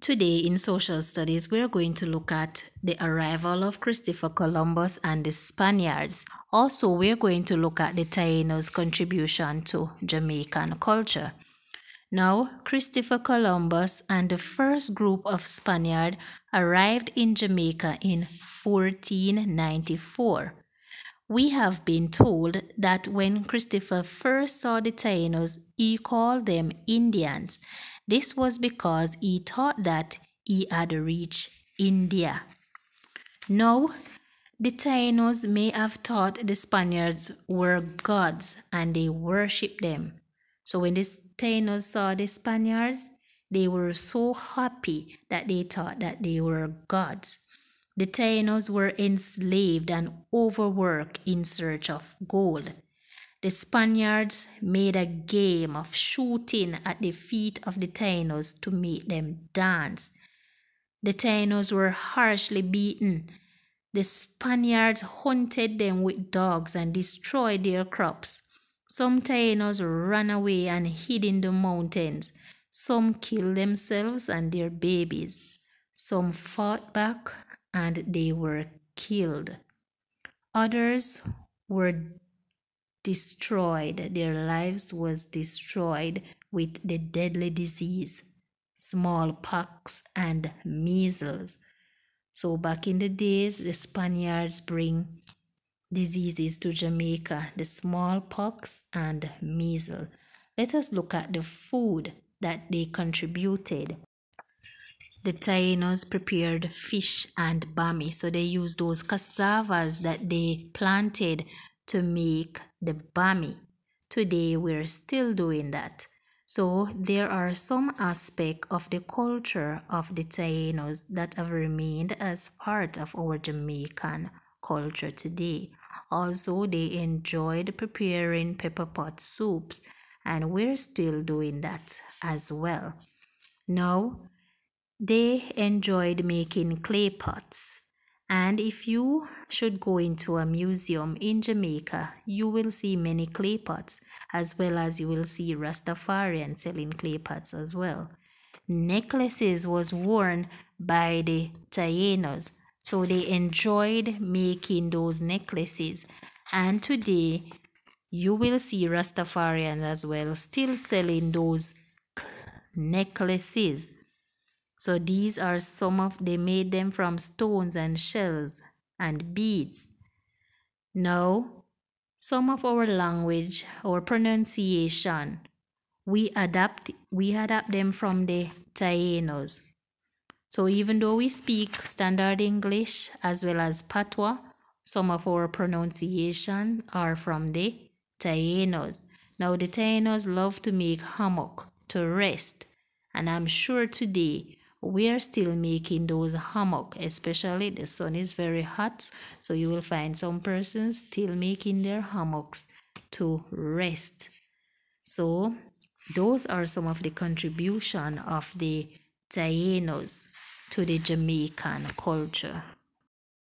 Today in social studies, we are going to look at the arrival of Christopher Columbus and the Spaniards. Also, we are going to look at the Taínos' contribution to Jamaican culture. Now, Christopher Columbus and the first group of Spaniards arrived in Jamaica in 1494. We have been told that when Christopher first saw the Taínos, he called them Indians this was because he thought that he had reached India. Now, the Taínos may have thought the Spaniards were gods and they worshipped them. So when the Taínos saw the Spaniards, they were so happy that they thought that they were gods. The Taínos were enslaved and overworked in search of gold. The Spaniards made a game of shooting at the feet of the Tainos to make them dance. The Tainos were harshly beaten. The Spaniards hunted them with dogs and destroyed their crops. Some Tainos ran away and hid in the mountains. Some killed themselves and their babies. Some fought back and they were killed. Others were destroyed, their lives was destroyed with the deadly disease, smallpox and measles. So back in the days, the Spaniards bring diseases to Jamaica, the smallpox and measles. Let us look at the food that they contributed. The Tainos prepared fish and bami, so they used those cassavas that they planted to make the Bami. Today we're still doing that. So there are some aspects of the culture of the Tainos that have remained as part of our Jamaican culture today. Also, they enjoyed preparing pepper pot soups, and we're still doing that as well. Now, they enjoyed making clay pots. And if you should go into a museum in Jamaica, you will see many clay pots, as well as you will see Rastafarian selling clay pots as well. Necklaces was worn by the Taínos, so they enjoyed making those necklaces. And today, you will see Rastafarians as well still selling those necklaces so these are some of they made them from stones and shells and beads. Now, some of our language or pronunciation, we adapt we adapt them from the Tainos. So even though we speak standard English as well as patois, some of our pronunciation are from the Tainos. Now the Tainos love to make hammock to rest, and I'm sure today we are still making those hammock especially the sun is very hot so you will find some persons still making their hammocks to rest so those are some of the contribution of the Tainos to the Jamaican culture